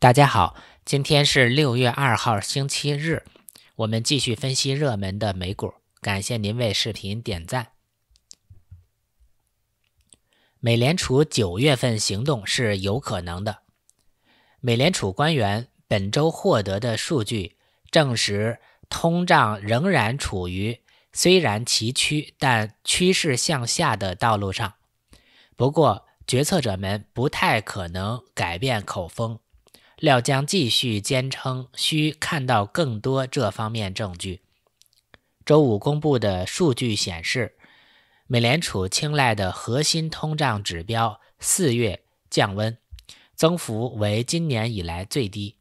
大家好，今天是六月二号星期日，我们继续分析热门的美股。感谢您为视频点赞。美联储九月份行动是有可能的。美联储官员本周获得的数据证实，通胀仍然处于虽然崎岖但趋势向下的道路上。不过，决策者们不太可能改变口风。料将继续坚称，需看到更多这方面证据。周五公布的数据显示，美联储青睐的核心通胀指标四月降温，增幅为今年以来最低。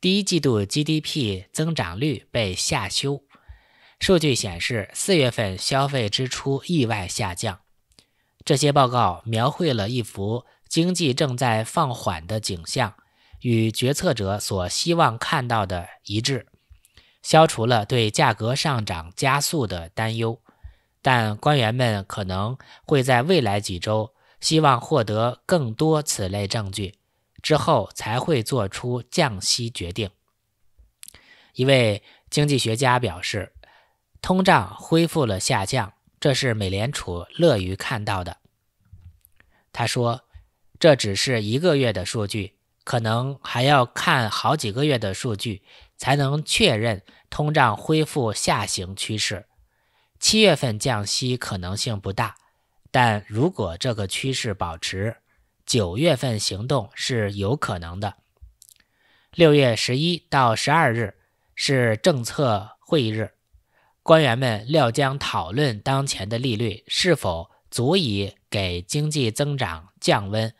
第一季度 GDP 增长率被下修，数据显示四月份消费支出意外下降。这些报告描绘了一幅经济正在放缓的景象。与决策者所希望看到的一致，消除了对价格上涨加速的担忧，但官员们可能会在未来几周希望获得更多此类证据之后才会做出降息决定。一位经济学家表示：“通胀恢复了下降，这是美联储乐于看到的。”他说：“这只是一个月的数据。”可能还要看好几个月的数据，才能确认通胀恢复下行趋势。七月份降息可能性不大，但如果这个趋势保持，九月份行动是有可能的。六月十一到十二日是政策会议日，官员们料将讨论当前的利率是否足以给经济增长降温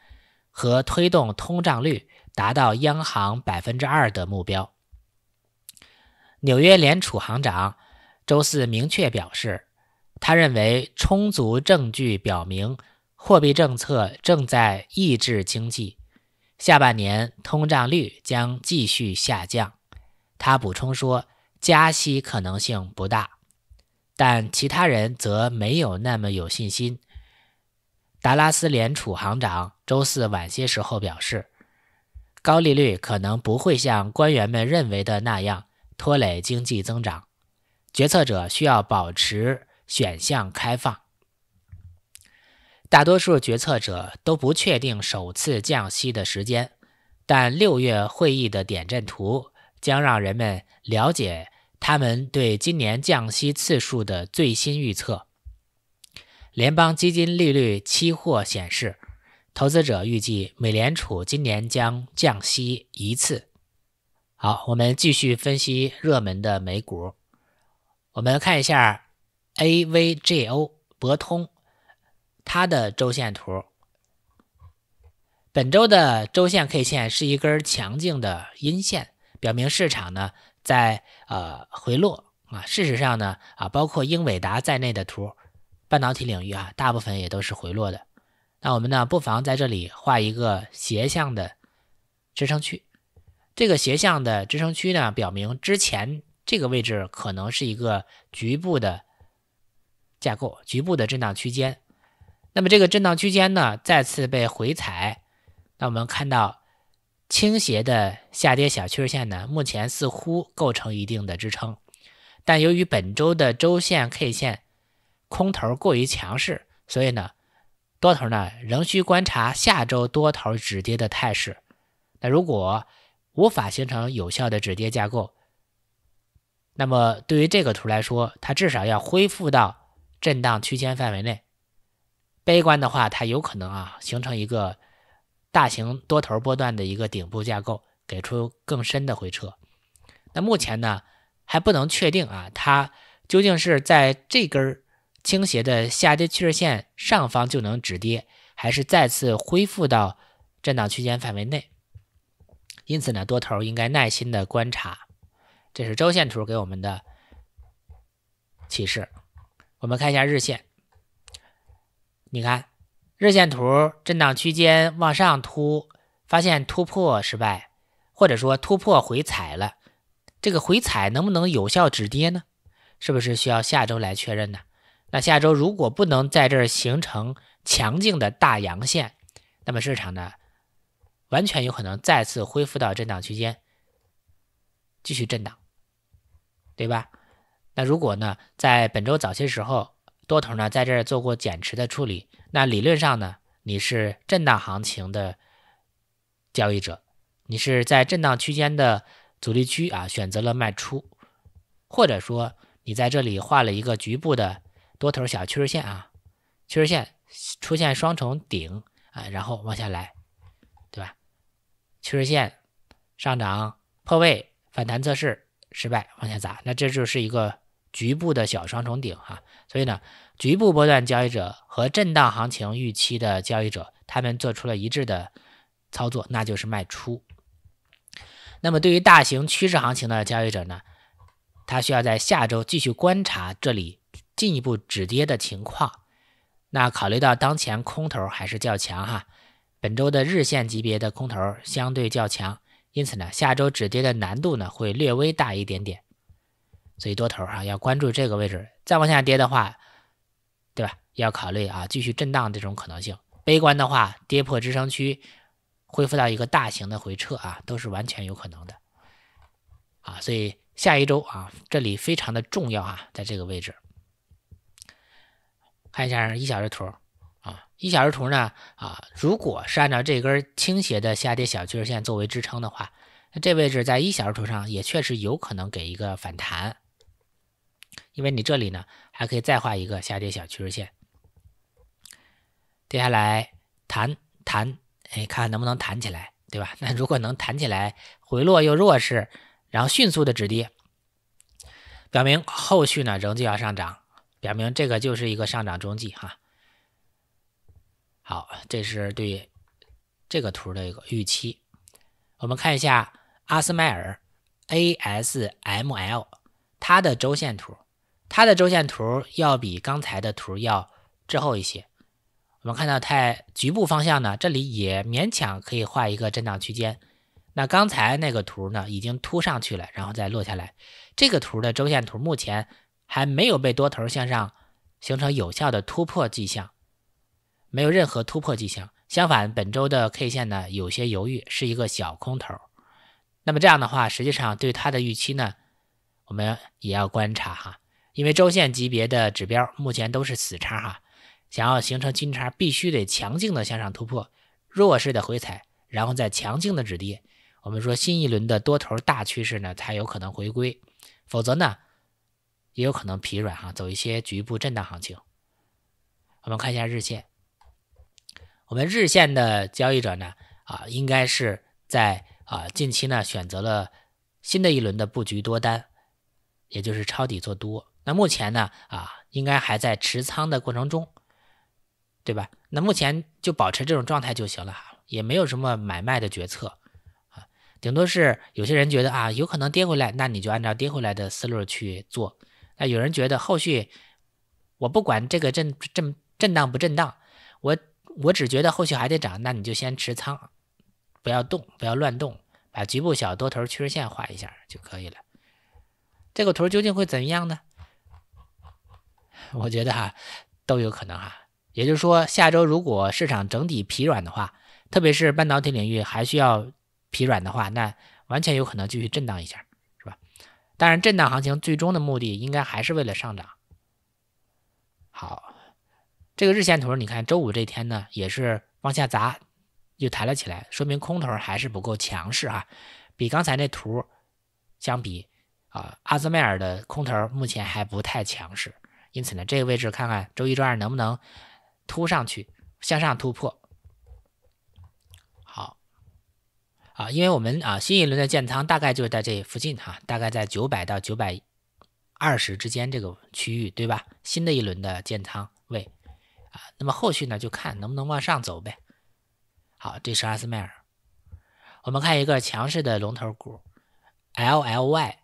和推动通胀率。达到央行百分之二的目标。纽约联储行长周四明确表示，他认为充足证据表明货币政策正在抑制经济，下半年通胀率将继续下降。他补充说，加息可能性不大，但其他人则没有那么有信心。达拉斯联储行长周四晚些时候表示。高利率可能不会像官员们认为的那样拖累经济增长，决策者需要保持选项开放。大多数决策者都不确定首次降息的时间，但六月会议的点阵图将让人们了解他们对今年降息次数的最新预测。联邦基金利率期货显示。投资者预计美联储今年将降息一次。好，我们继续分析热门的美股。我们看一下 AVGO 博通，它的周线图。本周的周线 K 线是一根强劲的阴线，表明市场呢在呃回落啊。事实上呢啊，包括英伟达在内的图，半导体领域啊，大部分也都是回落的。那我们呢？不妨在这里画一个斜向的支撑区。这个斜向的支撑区呢，表明之前这个位置可能是一个局部的架构、局部的震荡区间。那么这个震荡区间呢，再次被回踩。那我们看到倾斜的下跌小趋势线呢，目前似乎构成一定的支撑，但由于本周的周线 K 线空头过于强势，所以呢。多头呢仍需观察下周多头止跌的态势。那如果无法形成有效的止跌架构，那么对于这个图来说，它至少要恢复到震荡区间范围内。悲观的话，它有可能啊形成一个大型多头波段的一个顶部架构，给出更深的回撤。那目前呢还不能确定啊它究竟是在这根儿。倾斜的下跌趋势线上方就能止跌，还是再次恢复到震荡区间范围内？因此呢，多头应该耐心的观察。这是周线图给我们的启示。我们看一下日线，你看日线图震荡区间往上突，发现突破失败，或者说突破回踩了，这个回踩能不能有效止跌呢？是不是需要下周来确认呢？那下周如果不能在这儿形成强劲的大阳线，那么市场呢，完全有可能再次恢复到震荡区间，继续震荡，对吧？那如果呢，在本周早些时候多头呢在这儿做过减持的处理，那理论上呢，你是震荡行情的交易者，你是在震荡区间的阻力区啊选择了卖出，或者说你在这里画了一个局部的。多头小趋势线啊，趋势线出现双重顶啊，然后往下来，对吧？趋势线上涨破位，反弹测试失败，往下砸，那这就是一个局部的小双重顶哈。所以呢，局部波段交易者和震荡行情预期的交易者，他们做出了一致的操作，那就是卖出。那么对于大型趋势行情的交易者呢，他需要在下周继续观察这里。进一步止跌的情况，那考虑到当前空头还是较强哈，本周的日线级别的空头相对较强，因此呢，下周止跌的难度呢会略微大一点点，所以多头哈要关注这个位置，再往下跌的话，对吧？要考虑啊继续震荡这种可能性，悲观的话跌破支撑区，恢复到一个大型的回撤啊，都是完全有可能的，啊，所以下一周啊这里非常的重要啊，在这个位置。看一下一小时图啊，一小时图呢啊，如果是按照这根倾斜的下跌小趋势线作为支撑的话，那这位置在一小时图上也确实有可能给一个反弹，因为你这里呢还可以再画一个下跌小趋势线，接下来弹弹，哎，看能不能弹起来，对吧？那如果能弹起来，回落又弱势，然后迅速的止跌，表明后续呢仍旧要上涨。表明这个就是一个上涨中继哈。好，这是对这个图的一个预期。我们看一下阿斯麦尔 （ASML） 它的周线图，它的周线图要比刚才的图要滞后一些。我们看到它局部方向呢，这里也勉强可以画一个震荡区间。那刚才那个图呢，已经突上去了，然后再落下来。这个图的周线图目前。还没有被多头向上形成有效的突破迹象，没有任何突破迹象。相反，本周的 K 线呢有些犹豫，是一个小空头。那么这样的话，实际上对它的预期呢，我们也要观察哈，因为周线级别的指标目前都是死叉哈，想要形成金叉，必须得强劲的向上突破，弱势的回踩，然后再强劲的止跌。我们说新一轮的多头大趋势呢才有可能回归，否则呢？也有可能疲软哈，走一些局部震荡行情。我们看一下日线，我们日线的交易者呢啊，应该是在啊近期呢选择了新的一轮的布局多单，也就是抄底做多。那目前呢啊，应该还在持仓的过程中，对吧？那目前就保持这种状态就行了哈，也没有什么买卖的决策啊，顶多是有些人觉得啊，有可能跌回来，那你就按照跌回来的思路去做。啊，有人觉得后续我不管这个震震震荡不震荡，我我只觉得后续还得涨，那你就先持仓，不要动，不要乱动，把局部小多头趋势线画一下就可以了。这个图究竟会怎样呢？我觉得哈都有可能哈。也就是说，下周如果市场整体疲软的话，特别是半导体领域还需要疲软的话，那完全有可能继续震荡一下。但是震荡行情最终的目的应该还是为了上涨。好，这个日线图，你看周五这天呢，也是往下砸，又抬了起来，说明空头还是不够强势啊。比刚才那图相比啊，阿兹迈尔的空头目前还不太强势，因此呢，这个位置看看周一周二能不能突上去，向上突破。啊，因为我们啊，新一轮的建仓大概就是在这附近哈，大概在九百到九百二十之间这个区域，对吧？新的一轮的建仓位啊，那么后续呢就看能不能往上走呗。好，这是阿斯麦尔。我们看一个强势的龙头股，LLY。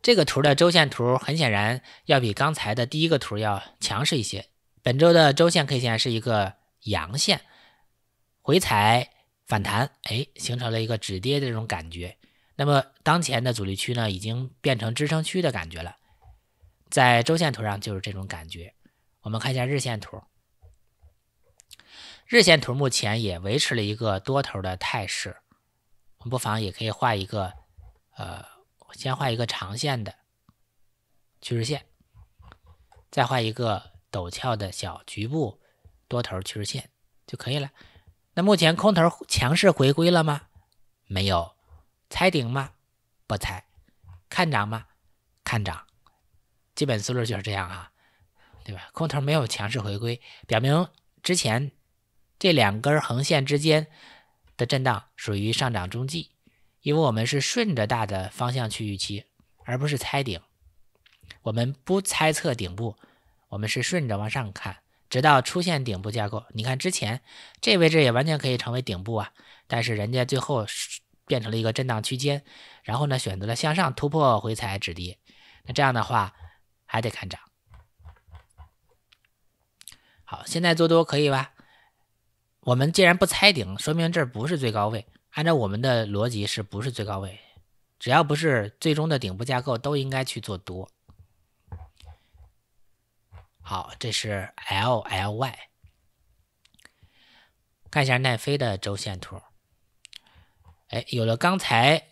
这个图的周线图很显然要比刚才的第一个图要强势一些。本周的周线 K 线是一个阳线，回踩。反弹，哎，形成了一个止跌的这种感觉。那么当前的阻力区呢，已经变成支撑区的感觉了。在周线图上就是这种感觉。我们看一下日线图，日线图目前也维持了一个多头的态势。我们不妨也可以画一个，呃，先画一个长线的趋势线，再画一个陡峭的小局部多头趋势线就可以了。那目前空头强势回归了吗？没有，猜顶吗？不猜，看涨吗？看涨，基本思路就是这样啊，对吧？空头没有强势回归，表明之前这两根横线之间的震荡属于上涨中继，因为我们是顺着大的方向去预期，而不是猜顶。我们不猜测顶部，我们是顺着往上看。直到出现顶部架构，你看之前这位置也完全可以成为顶部啊，但是人家最后变成了一个震荡区间，然后呢选择了向上突破回踩止跌，那这样的话还得看涨。好，现在做多可以吧？我们既然不猜顶，说明这不是最高位。按照我们的逻辑，是不是最高位？只要不是最终的顶部架构，都应该去做多。好，这是 LLY，看一下奈飞的周线图。哎，有了刚才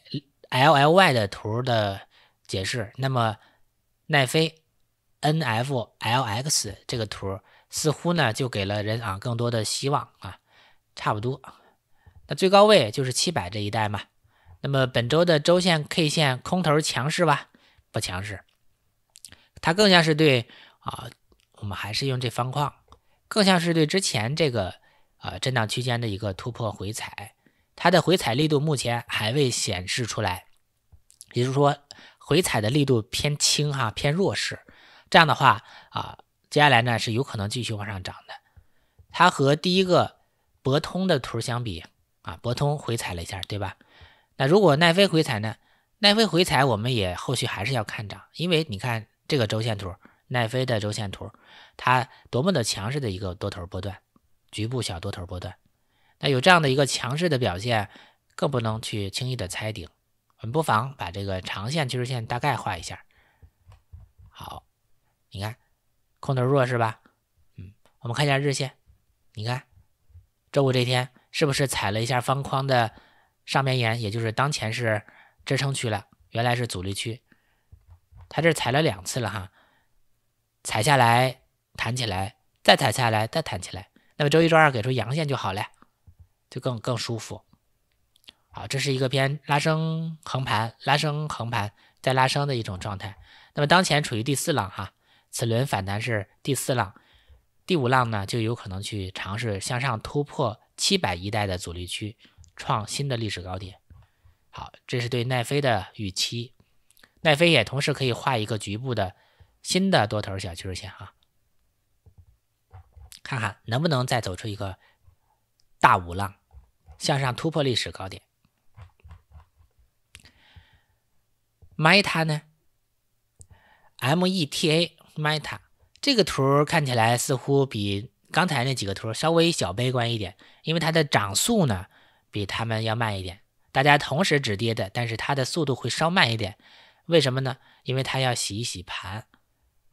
LLY 的图的解释，那么奈飞 NF LX 这个图似乎呢就给了人啊更多的希望啊，差不多。那最高位就是七百这一带嘛。那么本周的周线 K 线空头强势吧？不强势，它更像是对啊。我们还是用这方框，更像是对之前这个呃震荡区间的一个突破回踩，它的回踩力度目前还未显示出来，也就是说回踩的力度偏轻哈，偏弱势。这样的话啊，接下来呢是有可能继续往上涨的。它和第一个博通的图相比啊，博通回踩了一下，对吧？那如果奈飞回踩呢？奈飞回踩我们也后续还是要看涨，因为你看这个周线图。奈飞的周线图，它多么的强势的一个多头波段，局部小多头波段。那有这样的一个强势的表现，更不能去轻易的猜顶。我们不妨把这个长线趋势线大概画一下。好，你看，空头弱是吧？嗯，我们看一下日线，你看，周五这天是不是踩了一下方框的上边沿，也就是当前是支撑区了，原来是阻力区。它这踩了两次了哈。踩下来，弹起来，再踩下来，再弹起来。那么周一、周二给出阳线就好了，就更更舒服。好，这是一个偏拉升横盘、拉升横盘再拉升的一种状态。那么当前处于第四浪哈，此轮反弹是第四浪，第五浪呢就有可能去尝试向上突破七百一带的阻力区，创新的历史高点。好，这是对奈飞的预期。奈飞也同时可以画一个局部的。新的多头小趋势线啊，看看能不能再走出一个大五浪，向上突破历史高点。Meta 呢？M E T A Meta 这个图看起来似乎比刚才那几个图稍微小悲观一点，因为它的涨速呢比他们要慢一点。大家同时止跌的，但是它的速度会稍慢一点。为什么呢？因为它要洗一洗盘。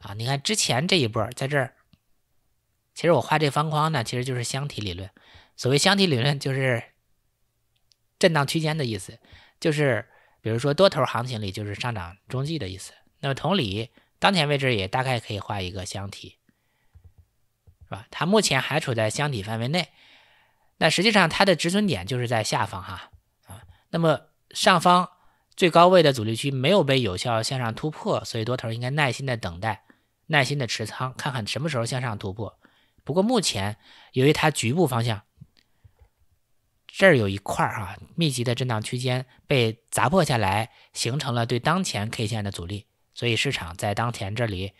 啊，你看之前这一波在这儿，其实我画这方框呢，其实就是箱体理论。所谓箱体理论，就是震荡区间的意思，就是比如说多头行情里就是上涨中继的意思。那么同理，当前位置也大概可以画一个箱体，是吧？它目前还处在箱体范围内。那实际上它的止损点就是在下方哈啊。那么上方最高位的阻力区没有被有效向上突破，所以多头应该耐心的等待。耐心的持仓，看看什么时候向上突破。不过目前，由于它局部方向这儿有一块儿哈密集的震荡区间被砸破下来，形成了对当前 K 线的阻力，所以市场在当前这里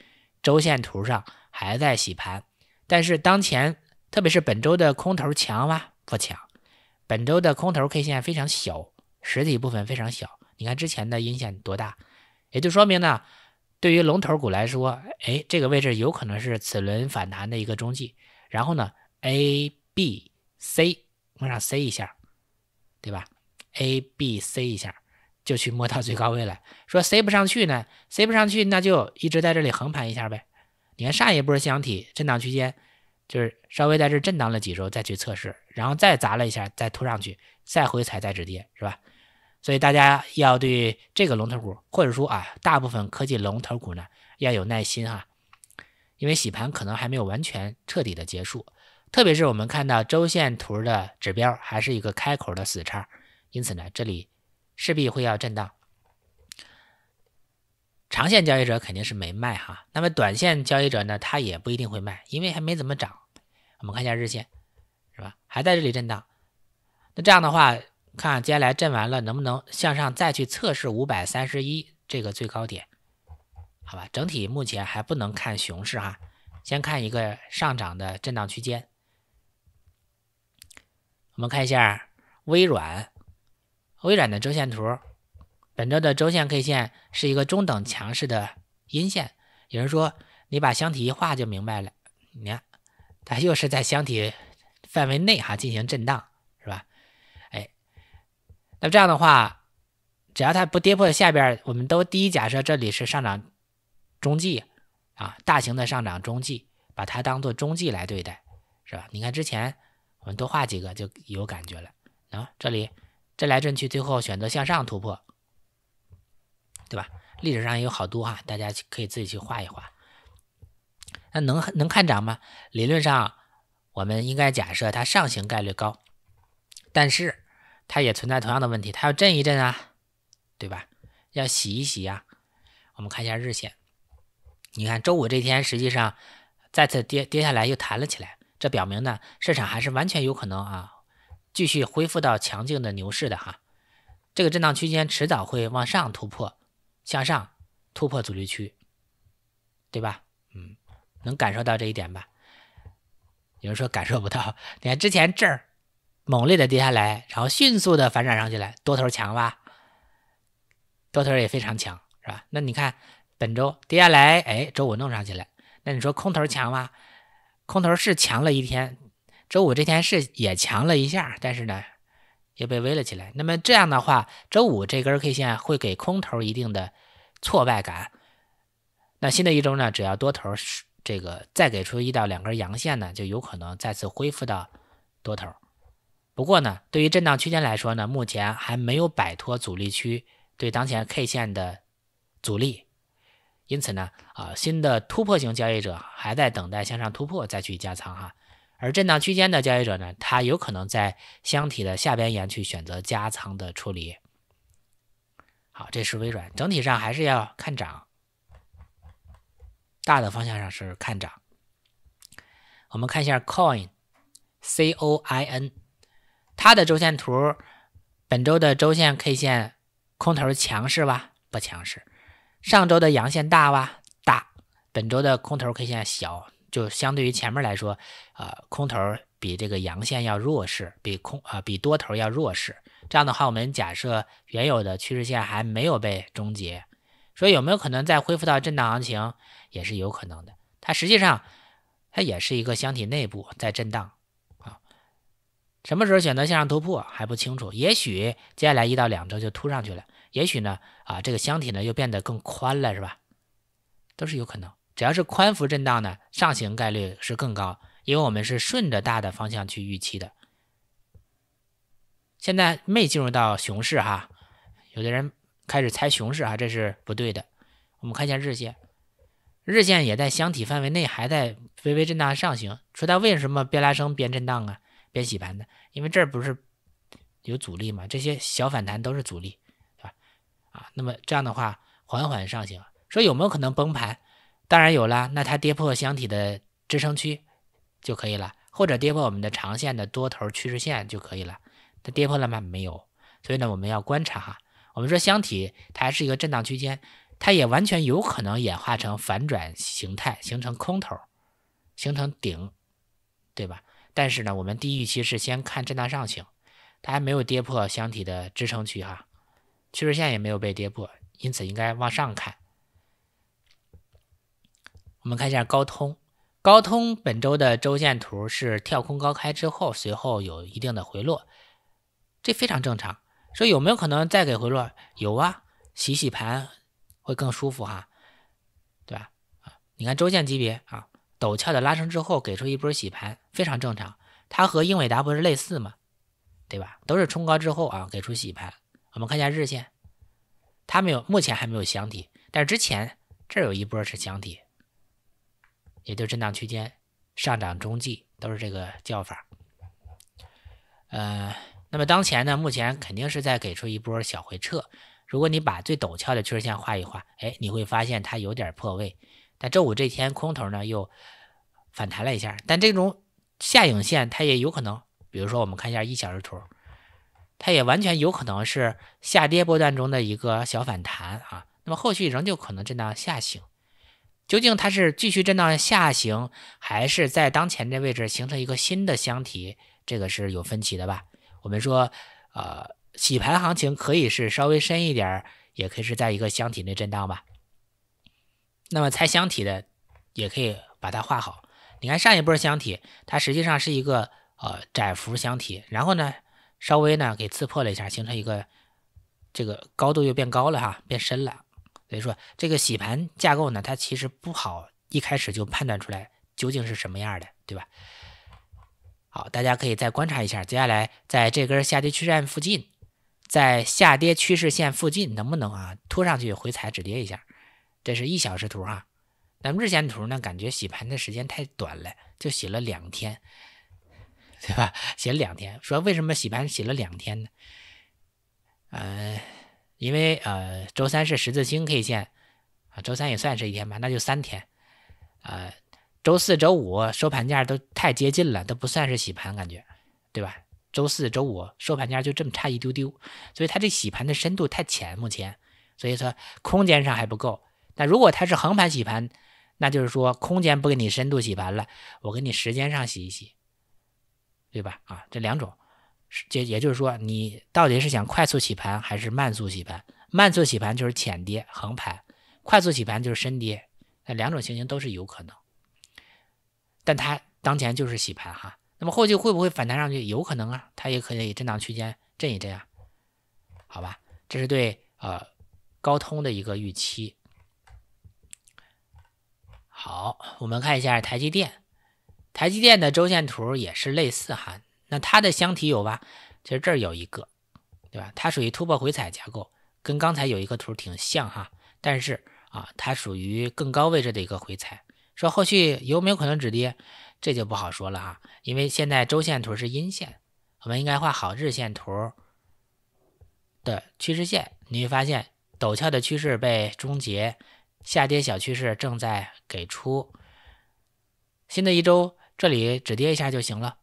周线图上还在洗盘。但是当前，特别是本周的空头强吗？不强。本周的空头 K 线非常小，实体部分非常小。你看之前的阴线多大，也就说明呢。对于龙头股来说，哎，这个位置有可能是此轮反弹的一个中继。然后呢，A、B、C 往上 C 一下，对吧？A、B、C 一下就去摸到最高位了。说 C 不上去呢？C 不上去，那就一直在这里横盘一下呗。你看上一波箱体震荡区间，就是稍微在这震荡了几周，再去测试，然后再砸了一下，再突上去，再回踩，再止跌，是吧？所以大家要对这个龙头股，或者说啊，大部分科技龙头股呢，要有耐心哈，因为洗盘可能还没有完全彻底的结束，特别是我们看到周线图的指标还是一个开口的死叉，因此呢，这里势必会要震荡。长线交易者肯定是没卖哈，那么短线交易者呢，他也不一定会卖，因为还没怎么涨。我们看一下日线，是吧？还在这里震荡，那这样的话。看接下来震完了能不能向上再去测试五百三十一这个最高点？好吧，整体目前还不能看熊市哈，先看一个上涨的震荡区间。我们看一下微软，微软的周线图，本周的周线 K 线是一个中等强势的阴线。有人说你把箱体一画就明白了，你看它又是在箱体范围内哈进行震荡。那这样的话，只要它不跌破下边，我们都第一假设这里是上涨中继啊，大型的上涨中继，把它当做中继来对待，是吧？你看之前我们多画几个就有感觉了啊。这里震来震去，最后选择向上突破，对吧？历史上也有好多哈，大家可以自己去画一画。那能能看涨吗？理论上我们应该假设它上行概率高，但是。它也存在同样的问题，它要震一震啊，对吧？要洗一洗呀。我们看一下日线，你看周五这天，实际上再次跌跌下来，又弹了起来，这表明呢，市场还是完全有可能啊，继续恢复到强劲的牛市的哈。这个震荡区间迟早会往上突破，向上突破阻力区，对吧？嗯，能感受到这一点吧？有人说感受不到，你看之前这儿。猛烈的跌下来，然后迅速的反转上去了，多头强吧？多头也非常强，是吧？那你看本周跌下来，哎，周五弄上去了。那你说空头强吗？空头是强了一天，周五这天是也强了一下，但是呢，又被围了起来。那么这样的话，周五这根 K 线会给空头一定的挫败感。那新的一周呢，只要多头是这个再给出一到两根阳线呢，就有可能再次恢复到多头。不过呢，对于震荡区间来说呢，目前还没有摆脱阻力区对当前 K 线的阻力，因此呢，啊，新的突破型交易者还在等待向上突破再去加仓哈，而震荡区间的交易者呢，他有可能在箱体的下边沿去选择加仓的处理。好，这是微软，整体上还是要看涨，大的方向上是看涨。我们看一下 Coin，C O I N。它的周线图，本周的周线 K 线空头强势吧？不强势。上周的阳线大吧？大。本周的空头 K 线小，就相对于前面来说，啊，空头比这个阳线要弱势，比空啊比多头要弱势。这样的话，我们假设原有的趋势线还没有被终结，所以有没有可能再恢复到震荡行情也是有可能的。它实际上它也是一个箱体内部在震荡。什么时候选择向上突破还不清楚，也许接下来一到两周就突上去了，也许呢啊这个箱体呢又变得更宽了，是吧？都是有可能，只要是宽幅震荡呢，上行概率是更高，因为我们是顺着大的方向去预期的。现在没进入到熊市哈，有的人开始猜熊市啊，这是不对的。我们看一下日线，日线也在箱体范围内，还在微微震荡上行。说它为什么边拉升边震荡啊？边洗盘的，因为这儿不是有阻力嘛，这些小反弹都是阻力，对吧？啊，那么这样的话，缓缓上行，说有没有可能崩盘？当然有了，那它跌破箱体的支撑区就可以了，或者跌破我们的长线的多头趋势线就可以了。它跌破了吗？没有。所以呢，我们要观察哈。我们说箱体它是一个震荡区间，它也完全有可能演化成反转形态，形成空头，形成顶，对吧？但是呢，我们低预期是先看震荡上行，它还没有跌破箱体的支撑区哈，趋势线也没有被跌破，因此应该往上看。我们看一下高通，高通本周的周线图是跳空高开之后，随后有一定的回落，这非常正常。说有没有可能再给回落？有啊，洗洗盘会更舒服哈，对吧？啊，你看周线级别啊。陡峭的拉升之后，给出一波洗盘，非常正常。它和英伟达不是类似吗？对吧？都是冲高之后啊，给出洗盘。我们看一下日线，它没有，目前还没有箱体，但是之前这有一波是箱体，也就震荡区间、上涨中继，都是这个叫法。呃，那么当前呢，目前肯定是在给出一波小回撤。如果你把最陡峭的趋势线画一画，哎，你会发现它有点破位。但周五这天空头呢又反弹了一下，但这种下影线它也有可能，比如说我们看一下一小时图，它也完全有可能是下跌波段中的一个小反弹啊。那么后续仍旧可能震荡下行，究竟它是继续震荡下行，还是在当前这位置形成一个新的箱体，这个是有分歧的吧？我们说，呃，洗盘行情可以是稍微深一点，也可以是在一个箱体内震荡吧。那么，猜箱体的也可以把它画好。你看上一波箱体，它实际上是一个呃窄幅箱体，然后呢稍微呢给刺破了一下，形成一个这个高度又变高了哈，变深了。所以说这个洗盘架构呢，它其实不好一开始就判断出来究竟是什么样的，对吧？好，大家可以再观察一下，接下来在这根下跌趋势线附近，在下跌趋势线附近能不能啊拖上去回踩止跌一下？这是一小时图啊，那日线图呢，感觉洗盘的时间太短了，就洗了两天，对吧？洗了两天，说为什么洗盘洗了两天呢？呃，因为呃，周三是十字星 K 线啊，周三也算是一天吧，那就三天。呃，周四、周五收盘价都太接近了，都不算是洗盘感觉，对吧？周四、周五收盘价就这么差一丢丢，所以它这洗盘的深度太浅，目前，所以说空间上还不够。那如果它是横盘洗盘，那就是说空间不给你深度洗盘了，我给你时间上洗一洗，对吧？啊，这两种，这也就是说你到底是想快速洗盘还是慢速洗盘？慢速洗盘就是浅跌横盘，快速洗盘就是深跌，那两种情形都是有可能。但它当前就是洗盘哈，那么后期会不会反弹上去？有可能啊，它也可以震荡区间震一震啊，好吧？这是对呃高通的一个预期。好，我们看一下台积电，台积电的周线图也是类似哈，那它的箱体有吧？其实这儿有一个，对吧？它属于突破回踩结构，跟刚才有一个图挺像哈，但是啊，它属于更高位置的一个回踩。说后续有没有可能止跌，这就不好说了哈，因为现在周线图是阴线，我们应该画好日线图的趋势线，你会发现陡峭的趋势被终结。下跌小趋势正在给出新的一周，这里止跌一下就行了，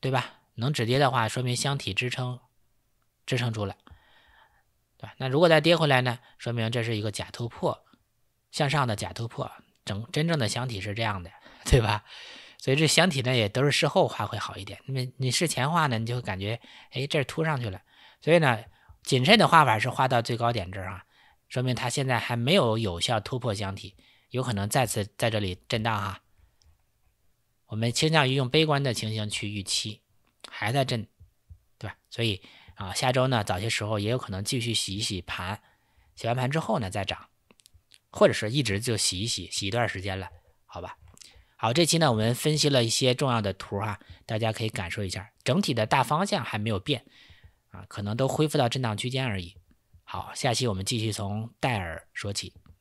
对吧？能止跌的话，说明箱体支撑支撑住了，对吧？那如果再跌回来呢？说明这是一个假突破向上的假突破，整真正的箱体是这样的，对吧？所以这箱体呢也都是事后画会好一点。那么你事前画呢，你就会感觉哎这儿突上去了。所以呢，谨慎的画法是画到最高点这儿啊。说明它现在还没有有效突破箱体，有可能再次在这里震荡哈。我们倾向于用悲观的情形去预期，还在震，对吧？所以啊，下周呢早些时候也有可能继续洗一洗盘，洗完盘之后呢再涨，或者是一直就洗一洗，洗一段时间了，好吧？好，这期呢我们分析了一些重要的图哈，大家可以感受一下，整体的大方向还没有变啊，可能都恢复到震荡区间而已。好，下期我们继续从戴尔说起。